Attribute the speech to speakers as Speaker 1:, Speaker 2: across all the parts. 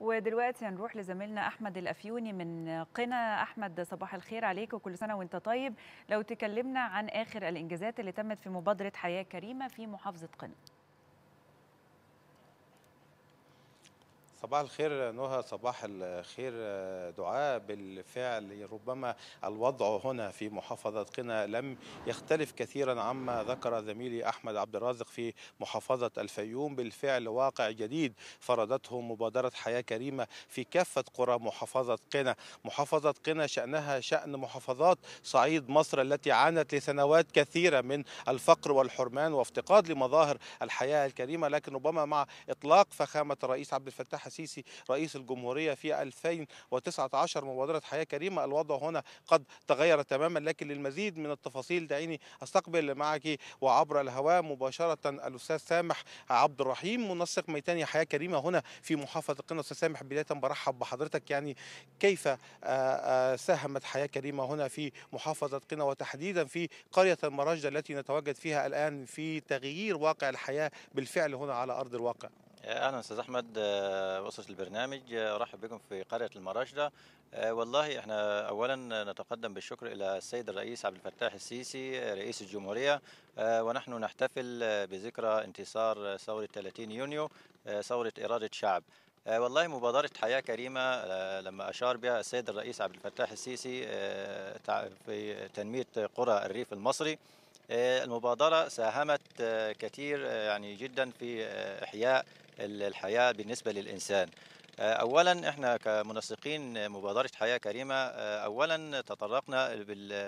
Speaker 1: ودلوقتي هنروح لزميلنا احمد الافيوني من قنا احمد صباح الخير عليك وكل سنه وانت طيب لو تكلمنا عن اخر الانجازات اللي تمت في مبادره حياه كريمه في محافظه قنا
Speaker 2: صباح الخير نهى صباح الخير دعاء بالفعل ربما الوضع هنا في محافظة قنا لم يختلف كثيرا عما ذكر زميلي أحمد عبد الرازق في محافظة الفيوم بالفعل واقع جديد فرضته مبادرة حياة كريمة في كافة قرى محافظة قنا محافظة قنا شأنها شأن محافظات صعيد مصر التي عانت لسنوات كثيرة من الفقر والحرمان وافتقاد لمظاهر الحياة الكريمة لكن ربما مع إطلاق فخامة الرئيس عبد الفتاح السيسي رئيس الجمهورية في 2019 مبادرة حياة كريمة الوضع هنا قد تغير تماما لكن للمزيد من التفاصيل دعيني أستقبل معك وعبر الهواء مباشرة الأستاذ سامح عبد الرحيم منسق ميتاني حياة كريمة هنا في محافظة القناة أستاذ سامح بداية برحب بحضرتك يعني كيف آه، آه، ساهمت حياة كريمة هنا في محافظة قنا وتحديدا في قرية المراجدة التي نتواجد فيها الآن في تغيير واقع الحياة بالفعل هنا على أرض الواقع
Speaker 3: اهلا استاذ احمد آه، وصلت البرنامج آه، ارحب بكم في قريه المراشده آه، والله احنا اولا نتقدم بالشكر الى السيد الرئيس عبد الفتاح السيسي رئيس الجمهوريه ونحن نحتفل بذكرى انتصار ثوره 30 يونيو ثوره اراده شعب والله مبادرة حياة كريمة لما أشار بها السيد الرئيس عبد الفتاح السيسي في تنمية قرى الريف المصري المبادرة ساهمت آه، كثير آه، يعني جدا في آه، إحياء الحياة بالنسبة للإنسان اولا احنا كمنسقين مبادره حياه كريمه اولا تطرقنا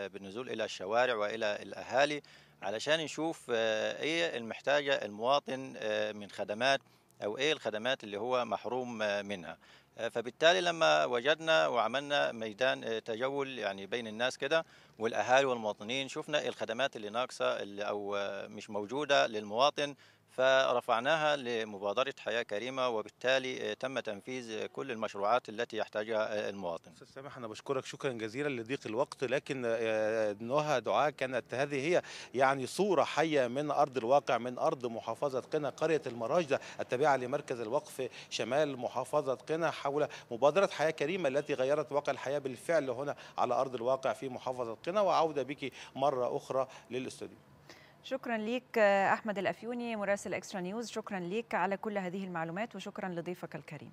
Speaker 3: بالنزول الى الشوارع والى الاهالي علشان نشوف ايه المحتاجه المواطن من خدمات او ايه الخدمات اللي هو محروم منها آه، فبالتالي لما وجدنا وعملنا ميدان آه، تجول يعني بين الناس كده والاهالي والمواطنين شفنا الخدمات اللي ناقصه او آه، مش موجوده للمواطن فرفعناها لمبادرة حياة كريمة وبالتالي آه، تم تنفيذ كل المشروعات التي يحتاجها آه، المواطن أستاذ
Speaker 2: سامح أنا بشكرك شكرا جزيلا لضيق الوقت لكن آه، نهى دعاء كانت هذه هي يعني صورة حية من أرض الواقع من أرض محافظة قنا قرية المراجدة التابعة لمركز الوقف شمال محافظة قنا حول مبادرة حياة كريمة التي غيرت واقع الحياة بالفعل هنا على أرض الواقع في محافظة قنا وعودة بك مرة أخرى للاستوديو
Speaker 1: شكرا ليك احمد الافيوني مراسل اكسترا نيوز شكرا ليك على كل هذه المعلومات وشكرا لضيفك الكريم